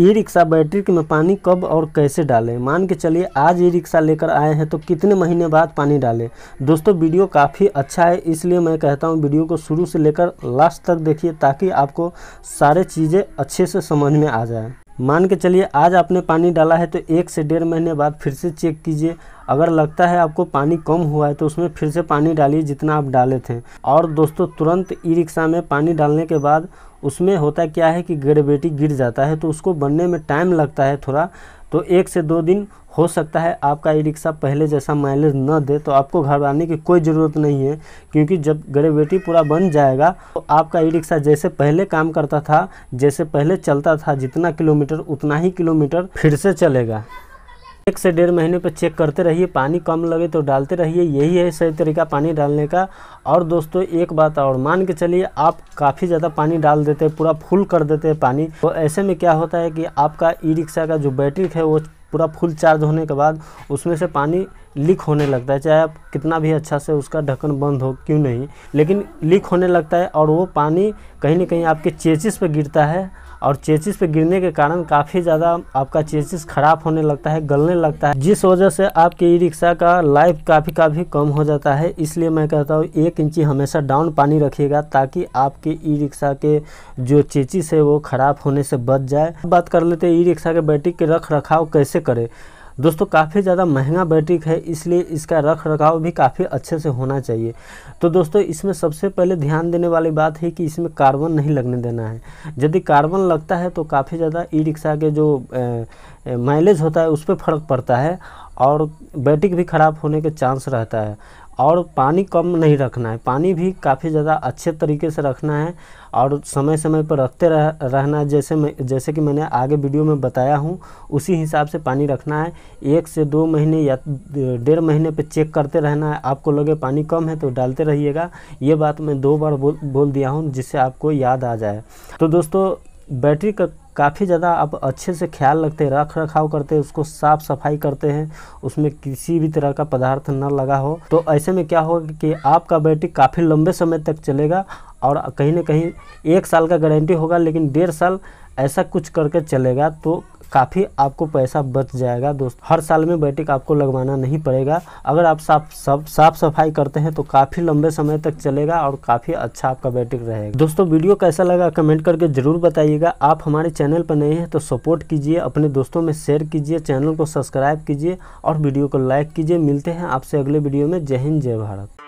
e rickshaw battery में पानी कब और कैसे डालें मान के चलिए आज ई रिक्शा लेकर आए हैं तो कितने महीने बाद पानी डालें दोस्तों वीडियो काफ़ी अच्छा है इसलिए मैं कहता हूँ वीडियो को शुरू से लेकर लास्ट तक देखिए ताकि आपको सारे चीज़ें अच्छे से समझ में आ जाए मान के चलिए आज आपने पानी डाला है तो एक से डेढ़ महीने बाद फिर से चेक कीजिए अगर लगता है आपको पानी कम हुआ है तो उसमें फिर से पानी डालिए जितना आप डाले थे और दोस्तों तुरंत ई रिक्शा में पानी डालने के बाद उसमें होता क्या है कि ग्रेविटी गिर जाता है तो उसको बनने में टाइम लगता है थोड़ा तो एक से दो दिन हो सकता है आपका ई रिक्शा पहले जैसा माइलेज न दे तो आपको घबराने की कोई ज़रूरत नहीं है क्योंकि जब ग्रेविटी पूरा बन जाएगा तो आपका ई रिक्शा जैसे पहले काम करता था जैसे पहले चलता था जितना किलोमीटर उतना ही किलोमीटर फिर से चलेगा एक से डेढ़ महीने पे चेक करते रहिए पानी कम लगे तो डालते रहिए यही है सही तरीका पानी डालने का और दोस्तों एक बात और मान के चलिए आप काफ़ी ज़्यादा पानी डाल देते हैं पूरा फुल कर देते हैं पानी तो ऐसे में क्या होता है कि आपका ई रिक्शा का जो बैटरी है वो पूरा फुल चार्ज होने के बाद उसमें से पानी लीक होने लगता है चाहे आप कितना भी अच्छा से उसका ढक्कन बंद हो क्यों नहीं लेकिन लीक होने लगता है और वो पानी कहीं ना कहीं आपके चेचिस पर गिरता है और चेचिस पे गिरने के कारण काफ़ी ज़्यादा आपका चेचिस खराब होने लगता है गलने लगता है जिस वजह से आपके ई रिक्शा का लाइफ काफ़ी काफ़ी कम हो जाता है इसलिए मैं कहता हूँ एक इंची हमेशा डाउन पानी रखिएगा ताकि आपके ई रिक्शा के जो चेचिस है वो ख़राब होने से बच जाए बात कर लेते हैं ई रिक्शा के बैटरी के रख रखाव कैसे करें दोस्तों काफ़ी ज़्यादा महंगा बैटरी है इसलिए इसका रख रखाव भी काफ़ी अच्छे से होना चाहिए तो दोस्तों इसमें सबसे पहले ध्यान देने वाली बात है कि इसमें कार्बन नहीं लगने देना है यदि कार्बन लगता है तो काफ़ी ज़्यादा ई रिक्शा के जो माइलेज होता है उस पर फ़र्क पड़ता है और बैटरी भी ख़राब होने के चांस रहता है और पानी कम नहीं रखना है पानी भी काफ़ी ज़्यादा अच्छे तरीके से रखना है और समय समय पर रखते रह, रहना जैसे मैं जैसे कि मैंने आगे वीडियो में बताया हूँ उसी हिसाब से पानी रखना है एक से दो महीने या डेढ़ महीने पे चेक करते रहना है आपको लगे पानी कम है तो डालते रहिएगा ये बात मैं दो बार बोल बोल दिया हूँ जिससे आपको याद आ जाए तो दोस्तों बैटरी का काफ़ी ज़्यादा आप अच्छे से ख्याल रखते हैं रख रखाव करते हैं उसको साफ़ सफाई करते हैं उसमें किसी भी तरह का पदार्थ न लगा हो तो ऐसे में क्या होगा कि आपका बैटरी काफ़ी लंबे समय तक चलेगा और कहीं ना कहीं एक साल का गारंटी होगा लेकिन डेढ़ साल ऐसा कुछ करके चलेगा तो काफ़ी आपको पैसा बच जाएगा दोस्त हर साल में बैटिक आपको लगवाना नहीं पड़ेगा अगर आप साफ सब साफ सफाई करते हैं तो काफ़ी लंबे समय तक चलेगा और काफ़ी अच्छा आपका बैटिक रहेगा दोस्तों वीडियो कैसा लगा कमेंट करके ज़रूर बताइएगा आप हमारे चैनल पर नए हैं तो सपोर्ट कीजिए अपने दोस्तों में शेयर कीजिए चैनल को सब्सक्राइब कीजिए और वीडियो को लाइक कीजिए मिलते हैं आपसे अगले वीडियो में जय हिंद जय भारत